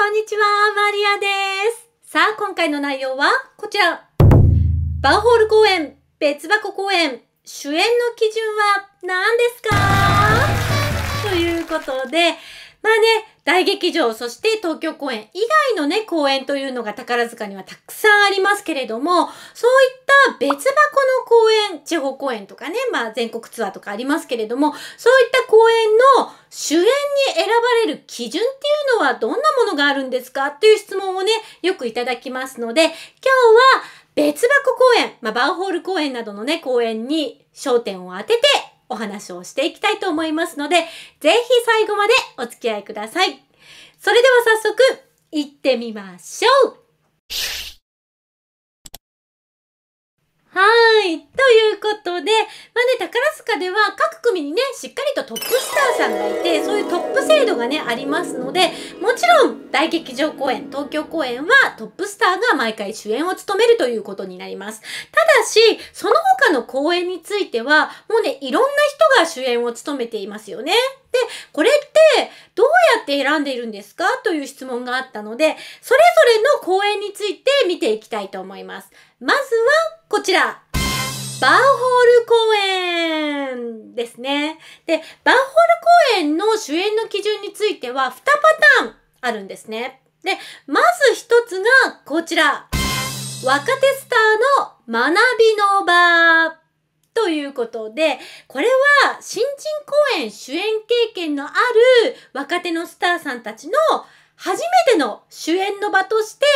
こんにちは、マリアです。さあ、今回の内容はこちら。バーホール公演、別箱公演、主演の基準は何ですかということで、まあね、大劇場、そして東京公演以外のね、公演というのが宝塚にはたくさんありますけれども、そういった別箱の公演、地方公演とかね、まあ全国ツアーとかありますけれども、そういった公演の主演に選ばれる基準っていうのはどんなものがあるんですかっていう質問をね、よくいただきますので、今日は別箱公演、まあバンホール公演などのね、公演に焦点を当ててお話をしていきたいと思いますので、ぜひ最後までお付き合いください。それでは早速、行ってみましょうはい。ということで、まあね、宝塚では各組にね、しっかりとトップスターさんがいて、そういうトップ制度がね、ありますので、もちろん大劇場公演、東京公演はトップスターが毎回主演を務めるということになります。ただし、その他の公演については、もうね、いろんな人が主演を務めていますよね。で、これってどうやって選んでいるんですかという質問があったので、それぞれの公演について見ていきたいと思います。まずは、こちら、バーホール公演ですね。で、バーホール公演の主演の基準については2パターンあるんですね。で、まず一つがこちら。若手スターの学びの場ということで、これは新人公演主演経験のある若手のスターさんたちの初めての主演の場として、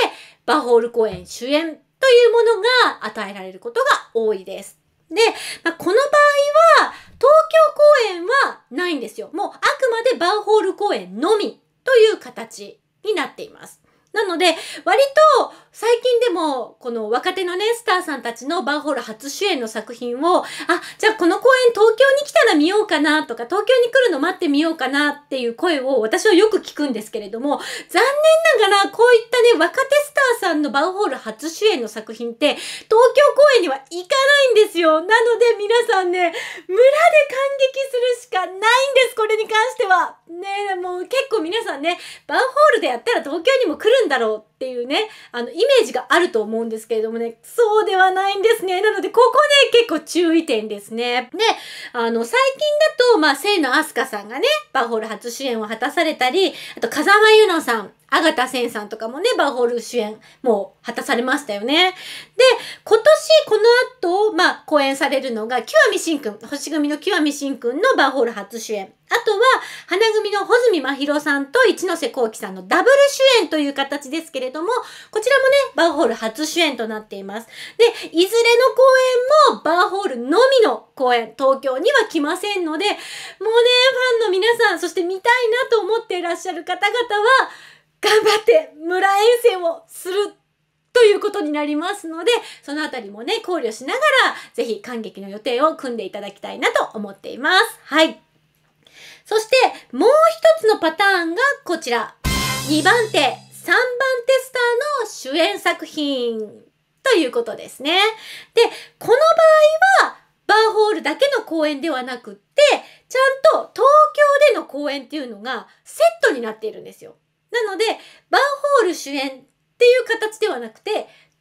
バホール公演主演というものが与えられることが多いです。で、まあ、この場合は、東京公演はないんですよ。もうあくまでバンホール公演のみという形になっています。なので、割と最近でも、この若手のね、スターさんたちのバンホール初主演の作品を、あ、じゃあこの公演東京に来ただ見ようかなとか、東京に来るの待ってみようかなっていう声を私はよく聞くんですけれども、残念ながらこういったね、若手スターさんのバウホール初主演の作品って、東京公演には行かないんですよ。なので皆さんね、村で感激するしかないんです、これに関しては。ねもう結構皆さんね、バウホールでやったら東京にも来るんだろうっていうね、あの、イメージがあると思うんですけれどもね、そうではないんですね。なので、ここね、結構注意点ですね。で、あの、最近だと、まあ、清野飛鳥さんがね、バホール初主演を果たされたり、あと、風間ゆのさん、アガタせんさんとかもね、バーホール主演、もう果たされましたよね。で、今年この後、まあ、公演されるのが、極ミしんくん、星組の極みしんくんのバーホール初主演。あとは、花組の穂積真宏さんと一ノ瀬幸輝さんのダブル主演という形ですけれども、こちらもね、バーホール初主演となっています。で、いずれの公演もバーホールのみの公演、東京には来ませんので、もうね、ファンの皆さん、そして見たいなと思っていらっしゃる方々は、頑張って村遠征をするということになりますので、そのあたりもね、考慮しながら、ぜひ感激の予定を組んでいただきたいなと思っています。はい。そして、もう一つのパターンがこちら。2番手、3番テスターの主演作品ということですね。で、この場合は、バーホールだけの公演ではなくって、ちゃんと東京での公演っていうのがセットになっているんですよ。なので、バンホール主演っていう形ではなくて、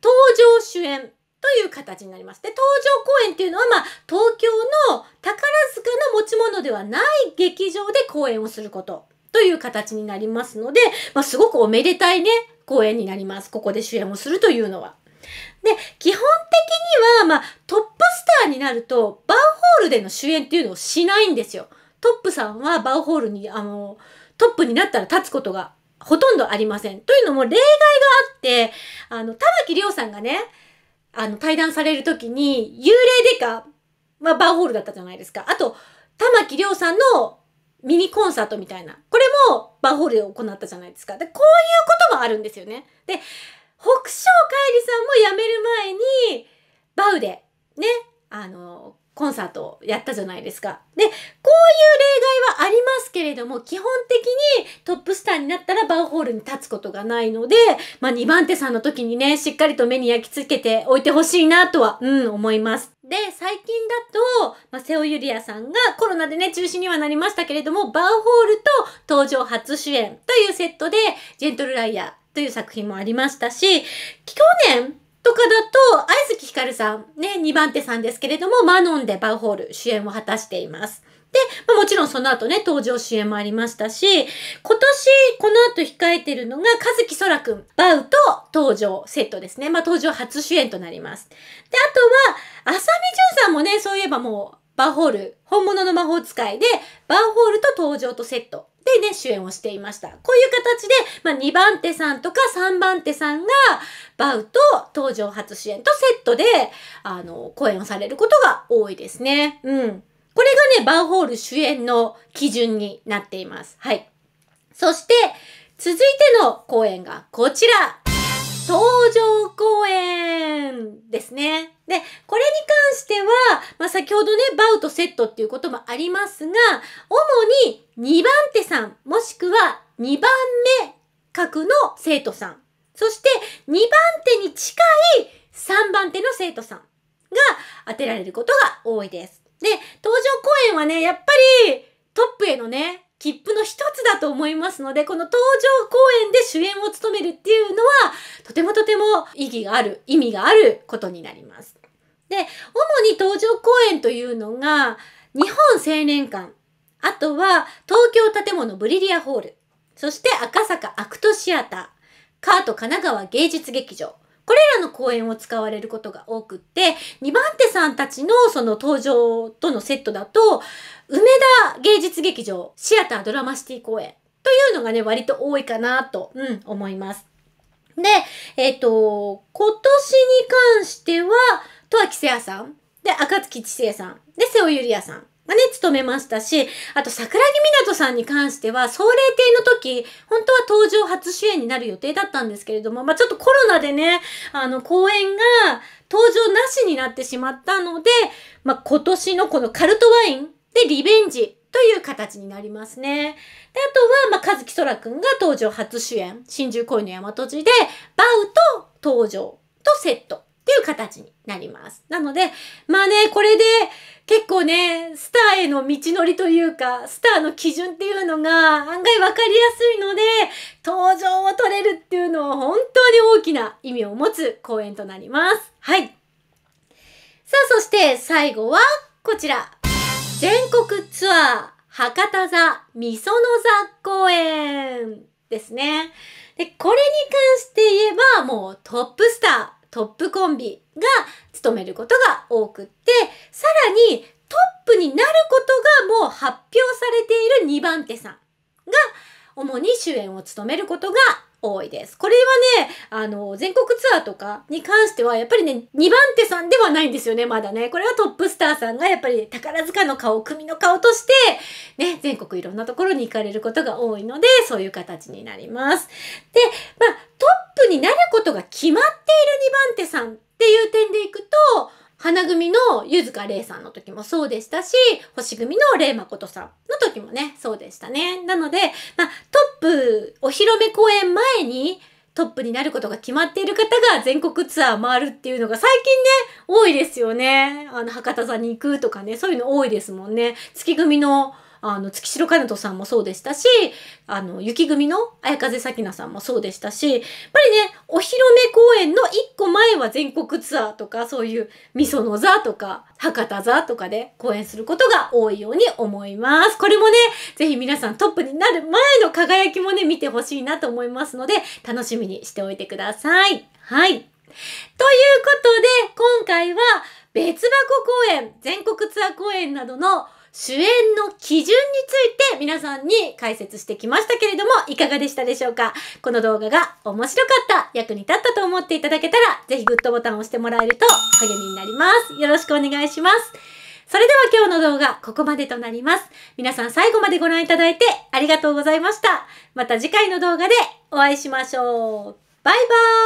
登場主演という形になります。で、登場公演っていうのは、まあ、東京の宝塚の持ち物ではない劇場で公演をすることという形になりますので、まあ、すごくおめでたいね、公演になります。ここで主演をするというのは。で、基本的には、まあ、トップスターになると、バンホールでの主演っていうのをしないんですよ。トップさんはバンホールに、あの、トップになったら立つことがほとんどありません。というのも例外があって、あの、玉木亮さんがね、あの、対談される時に、幽霊デカはバーホールだったじゃないですか。あと、玉木亮さんのミニコンサートみたいな。これもバーホールで行ったじゃないですか。で、こういうこともあるんですよね。で、北昇海里さんも辞める前に、バウで、ね、あの、コンサートやったじゃないですか。で、こういう例外はありますけれども、基本的にトップスターになったらバウホールに立つことがないので、まあ2番手さんの時にね、しっかりと目に焼き付けておいてほしいなとは、うん、思います。で、最近だと、まあ、瀬尾ゆりやさんがコロナでね、中止にはなりましたけれども、バウホールと登場初主演というセットで、ジェントルライヤーという作品もありましたし、去年、とかだと、愛月ひかるさん、ね、2番手さんですけれども、マノンでバウホール主演を果たしています。で、まあ、もちろんその後ね、登場主演もありましたし、今年この後控えてるのが、和樹空くん、バウと登場セットですね。まあ、登場初主演となります。で、あとは、浅見純さんもね、そういえばもう、バウホール、本物の魔法使いで、バウホールと登場とセットでね、主演をしていました。こういう形で、まあ、2番手さんとか3番手さんが、バウと登場初主演とセットで、あの、講演をされることが多いですね。うん。これがね、バウホール主演の基準になっています。はい。そして、続いての公演がこちら登場公演ですね。で、これに関しては、まあ、先ほどね、バウとセットっていうこともありますが、主に2番手さん、もしくは2番目格の生徒さん、そして2番手に近い3番手の生徒さんが当てられることが多いです。で、登場公演はね、やっぱりトップへのね、切符の一つだと思いますので、この登場公演で主演を務めるっていうのは、とてもとても意義がある、意味があることになります。で、主に登場公演というのが、日本青年館、あとは東京建物ブリリアホール、そして赤坂アクトシアター、カート神奈川芸術劇場、これらの公演を使われることが多くって、2番手さんたちのその登場とのセットだと、梅田芸術劇場、シアタードラマシティ公演というのがね、割と多いかなと、うん、思います。で、えっ、ー、と、今年に関しては、は、き聖也さん、で、赤月千恵さん、で、瀬尾ゆりやさん。がね、務めましたし、あと桜木湊さんに関しては、総霊亭の時、本当は登場初主演になる予定だったんですけれども、まあ、ちょっとコロナでね、あの、公演が登場なしになってしまったので、まあ、今年のこのカルトワインでリベンジという形になりますね。で、あとは、まあ、きそらくんが登場初主演、新宿恋の山とじで、バウと登場とセットていう形になります。なので、まあね、これで結構ね、スターへの道のりというか、スターの基準っていうのが案外わかりやすいので、登場を取れるっていうのは本当に大きな意味を持つ公演となります。はい。さあ、そして最後はこちら。全国ツアー博多座みその座公演ですね。で、これに関して言えばもうトップスター。トップコンビが務めることが多くって、さらにトップになることがもう発表されている2番手さんが主に主演を務めることが多いです。これはね、あの、全国ツアーとかに関しては、やっぱりね、2番手さんではないんですよね、まだね。これはトップスターさんが、やっぱり宝塚の顔、組の顔として、ね、全国いろんなところに行かれることが多いので、そういう形になります。で、まあ、トップになることが決まっている2番手さんっていう点でいくと、花組のゆずかれいさんの時もそうでしたし、星組のれいまことさんの時もね、そうでしたね。なので、まあ、トップ、お披露目公演前に、トップになることが決まっている方が全国ツアー回るっていうのが最近ね、多いですよね。あの、博多座に行くとかね、そういうの多いですもんね。月組のあの、月城かなとさんもそうでしたし、あの、雪組の綾風咲菜さんもそうでしたし、やっぱりね、お披露目公演の一個前は全国ツアーとか、そういう、みその座とか、博多座とかで公演することが多いように思います。これもね、ぜひ皆さんトップになる前の輝きもね、見てほしいなと思いますので、楽しみにしておいてください。はい。ということで、今回は別箱公演、全国ツアー公演などの主演の基準について皆さんに解説してきましたけれども、いかがでしたでしょうかこの動画が面白かった、役に立ったと思っていただけたら、ぜひグッドボタンを押してもらえると励みになります。よろしくお願いします。それでは今日の動画、ここまでとなります。皆さん最後までご覧いただいてありがとうございました。また次回の動画でお会いしましょう。バイバーイ